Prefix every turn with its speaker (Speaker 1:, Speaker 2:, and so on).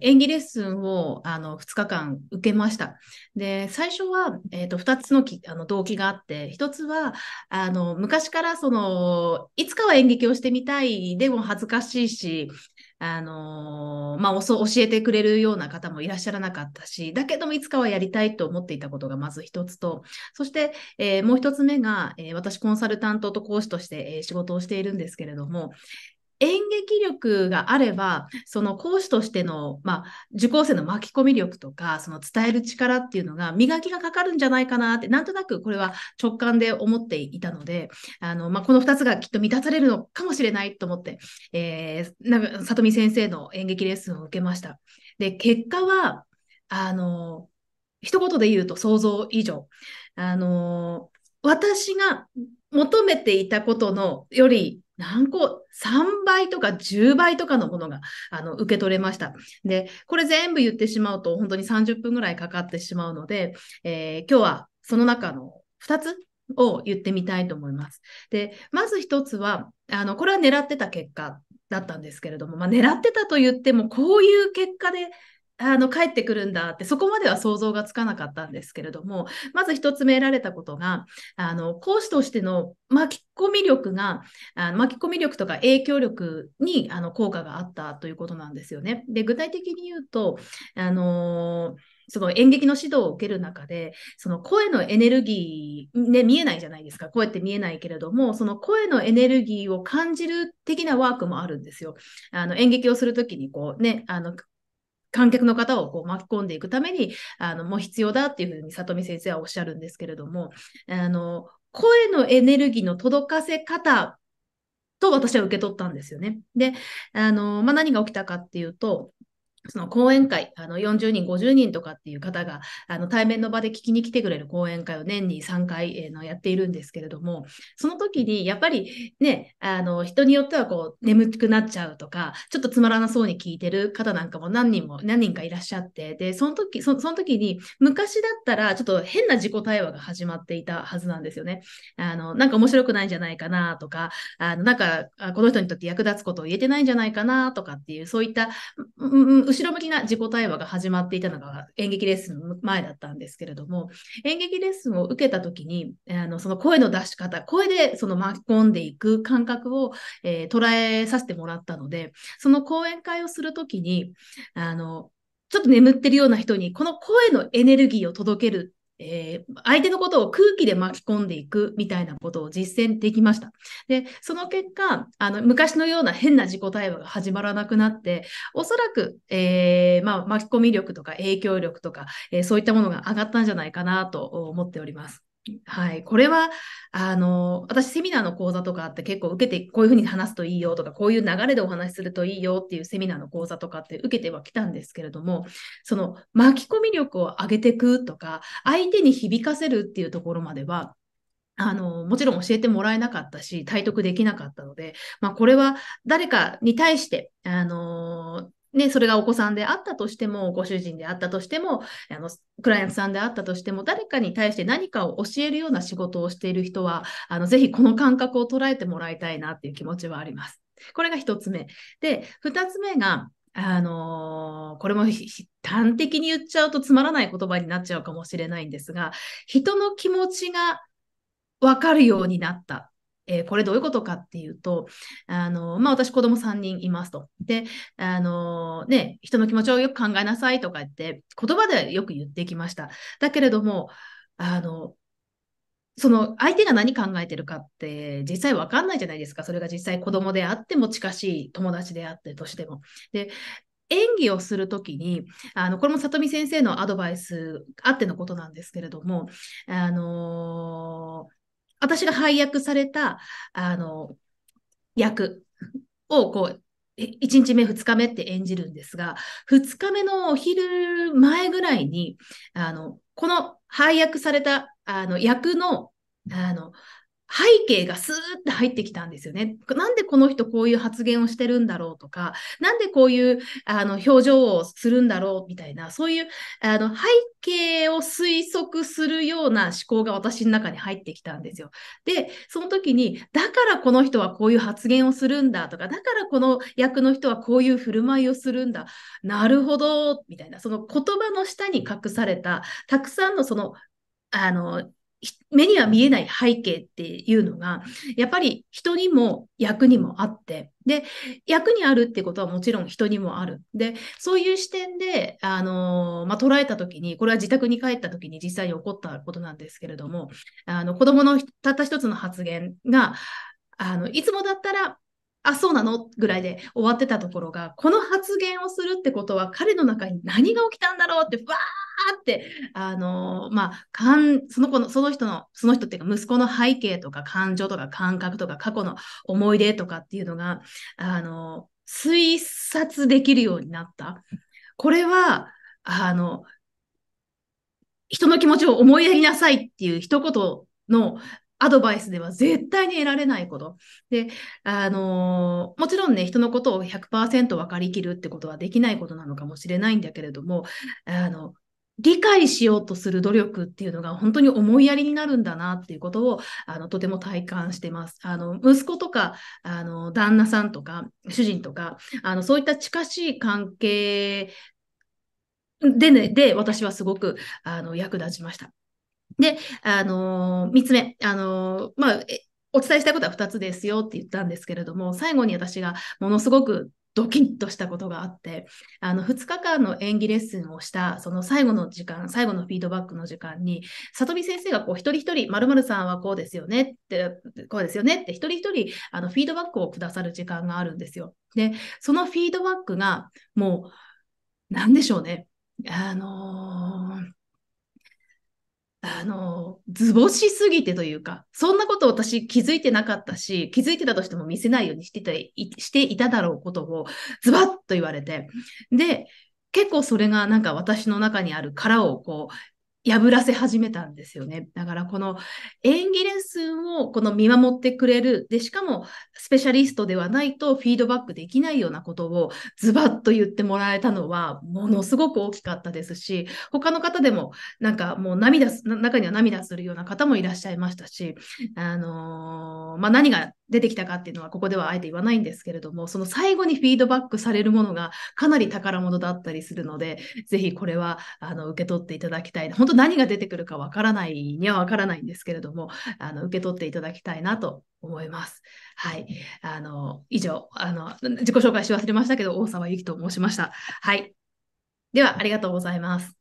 Speaker 1: 演技レッスンをあの2日間受けました。で、最初は、えーと、2つのきあの動機があって、1つはあの昔からそのいつかは演劇をしてみたい、でも恥ずかしいし、あのー、まあ、教えてくれるような方もいらっしゃらなかったし、だけどもいつかはやりたいと思っていたことがまず一つと、そして、えー、もう一つ目が、えー、私コンサルタントと講師として、え仕事をしているんですけれども、演劇力があれば、その講師としての、まあ、受講生の巻き込み力とか、その伝える力っていうのが磨きがかかるんじゃないかなって、なんとなくこれは直感で思っていたので、あの、まあ、この2つがきっと満たされるのかもしれないと思って、えー、な里見先生の演劇レッスンを受けました。で、結果は、あの、一言で言うと想像以上。あの、私が求めていたことのより何個、3倍とか10倍とかのものが、あの、受け取れました。で、これ全部言ってしまうと、本当に30分ぐらいかかってしまうので、えー、今日はその中の2つを言ってみたいと思います。で、まず1つは、あの、これは狙ってた結果だったんですけれども、まあ、狙ってたと言っても、こういう結果であの、帰ってくるんだって、そこまでは想像がつかなかったんですけれども、まず一つ目得られたことが、あの、講師としての巻き込み力が、あの巻き込み力とか影響力に、あの、効果があったということなんですよね。で、具体的に言うと、あのその演劇の指導を受ける中で、その声のエネルギー、ね、見えないじゃないですか。声って見えないけれども、その声のエネルギーを感じる的なワークもあるんですよ。あの演劇をするときに、こうね、あの観客の方をこう巻き込んでいくためにあのもう必要だっていうふうに里見先生はおっしゃるんですけれどもあの声のエネルギーの届かせ方と私は受け取ったんですよね。で、あの、まあ、何が起きたかっていうと、その講演会、あの40人、50人とかっていう方が、あの対面の場で聞きに来てくれる講演会を年に3回、えー、のやっているんですけれども、その時にやっぱりね、あの人によってはこう眠くなっちゃうとか、ちょっとつまらなそうに聞いてる方なんかも何人も、何人かいらっしゃって、で、その時、その時に昔だったらちょっと変な自己対話が始まっていたはずなんですよね。あの、なんか面白くないんじゃないかなとか、あのなんかこの人にとって役立つことを言えてないんじゃないかなとかっていう、そういった、うん、うん後ろ向きな自己対話が始まっていたのが演劇レッスンの前だったんですけれども、演劇レッスンを受けた時に、あのその声の出し方、声でその巻き込んでいく感覚を、えー、捉えさせてもらったので、その講演会をする時に、あの、ちょっと眠ってるような人に、この声のエネルギーを届けるえー、相手のことを空気で巻き込んでいくみたいなことを実践できました。で、その結果、あの昔のような変な自己対話が始まらなくなって、おそらく、えー、まあ、巻き込み力とか影響力とか、えー、そういったものが上がったんじゃないかなと思っております。はい。これは、あの、私、セミナーの講座とかって結構受けて、こういうふうに話すといいよとか、こういう流れでお話しするといいよっていうセミナーの講座とかって受けてはきたんですけれども、その巻き込み力を上げてくとか、相手に響かせるっていうところまでは、あの、もちろん教えてもらえなかったし、体得できなかったので、まあ、これは誰かに対して、あの、ね、それがお子さんであったとしても、ご主人であったとしても、あの、クライアントさんであったとしても、誰かに対して何かを教えるような仕事をしている人は、あの、ぜひこの感覚を捉えてもらいたいなっていう気持ちはあります。これが一つ目。で、二つ目が、あのー、これも端的に言っちゃうとつまらない言葉になっちゃうかもしれないんですが、人の気持ちがわかるようになったえー、これどういうことかっていうと、あの、まあ、私子供3人いますと。で、あの、ね、人の気持ちをよく考えなさいとか言って、言葉でよく言ってきました。だけれども、あの、その相手が何考えてるかって実際わかんないじゃないですか。それが実際子供であっても近しい友達であってとしても。で、演技をするときに、あの、これも里見先生のアドバイスあってのことなんですけれども、あのー私が配役された、あの、役をこう、1日目、2日目って演じるんですが、2日目のお昼前ぐらいに、あの、この配役された、あの、役の、あの、背景がスーって入ってきたんですよね。なんでこの人こういう発言をしてるんだろうとか、なんでこういうあの表情をするんだろうみたいな、そういうあの背景を推測するような思考が私の中に入ってきたんですよ。で、その時に、だからこの人はこういう発言をするんだとか、だからこの役の人はこういう振る舞いをするんだ。なるほど、みたいな、その言葉の下に隠された、たくさんのそのあの目には見えない背景っていうのが、やっぱり人にも役にもあって、で、役にあるってことはもちろん人にもある。で、そういう視点で、あの、まあ、捉えたときに、これは自宅に帰ったときに実際に起こったことなんですけれども、あの、子供のたった一つの発言が、あの、いつもだったら、あ、そうなのぐらいで終わってたところが、この発言をするってことは彼の中に何が起きたんだろうって、わーって、あのー、まあ、かん、その子の、その人の、その人っていうか、息子の背景とか感情とか感覚とか過去の思い出とかっていうのが、あのー、推察できるようになった。これは、あの、人の気持ちを思いやりなさいっていう一言のアドバイスでは絶対に得られないこと。で、あのー、もちろんね、人のことを100%分かりきるってことはできないことなのかもしれないんだけれども、あの、理解しようとする努力っていうのが本当に思いやりになるんだなっていうことをあのとても体感してます。あの息子とかあの旦那さんとか主人とかあのそういった近しい関係で、ね、で私はすごくあの役立ちました。で、あの3つ目、あのまあ、お伝えしたいことは2つですよって言ったんですけれども、最後に私がものすごくドキッとしたことがあって、あの、2日間の演技レッスンをした、その最後の時間、最後のフィードバックの時間に、里見先生がこう、一人一人、〇〇さんはこうですよねって、こうですよねって、一人一人、あの、フィードバックをくださる時間があるんですよ。で、そのフィードバックが、もう、なんでしょうね。あのーあの、図星すぎてというか、そんなこと私気づいてなかったし、気づいてたとしても見せないようにしてたしていただろうことをズバッと言われて、で、結構それがなんか私の中にある殻をこう、破らせ始めたんですよね。だからこの演技レッスンをこの見守ってくれる。で、しかもスペシャリストではないとフィードバックできないようなことをズバッと言ってもらえたのはものすごく大きかったですし、他の方でもなんかもう涙、中には涙するような方もいらっしゃいましたし、あのー、まあ、何が出てきたかっていうのはここではあえて言わないんですけれどもその最後にフィードバックされるものがかなり宝物だったりするのでぜひこれはあの受け取っていただきたい本当何が出てくるかわからないにはわからないんですけれどもあの受け取っていただきたいなと思います。はい、あの以上あの自己紹介し忘れましたけど大沢ゆきと申しました。はい、ではありがとうございます。